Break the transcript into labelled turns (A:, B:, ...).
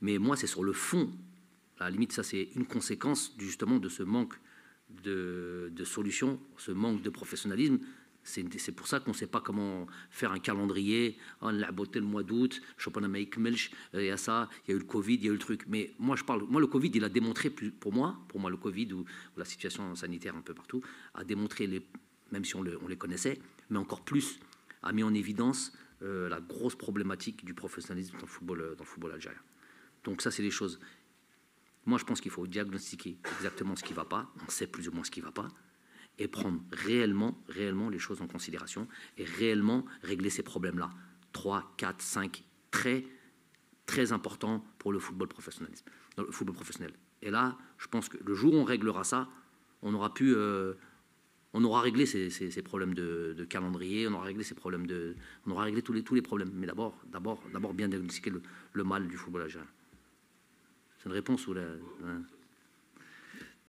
A: Mais moi, c'est sur le fond. À la limite, ça, c'est une conséquence justement de ce manque de, solutions, ce manque de professionnalisme. C'est pour ça qu'on ne sait pas comment faire un calendrier. On oh, l'a beauté le mois d'août, championnat Melch, il y a ça, il y a eu le Covid, il y a eu le truc. Mais moi, je parle, moi, le Covid, il a démontré, pour moi, pour moi, le Covid ou, la situation sanitaire un peu partout, a démontré, même si on, les connaissait, mais encore plus, a mis en évidence euh, la grosse problématique du professionnalisme football, euh, dans le football algérien. Donc ça, c'est des choses. Moi, je pense qu'il faut diagnostiquer exactement ce qui ne va pas. On sait plus ou moins ce qui ne va pas et prendre réellement, réellement les choses en considération et réellement régler ces problèmes-là. 3, 4, 5, très, très importants pour le football, professionnalisme, le football professionnel. Et là, je pense que le jour où on réglera ça, on aura pu... Euh, on aura réglé ces, problèmes de, calendrier, on aura réglé ces problèmes de, on aura réglé tous les tous les problèmes. Mais d'abord, d'abord, d'abord bien diagnostiquer le, mal du football algérien réponse ou la... Hein.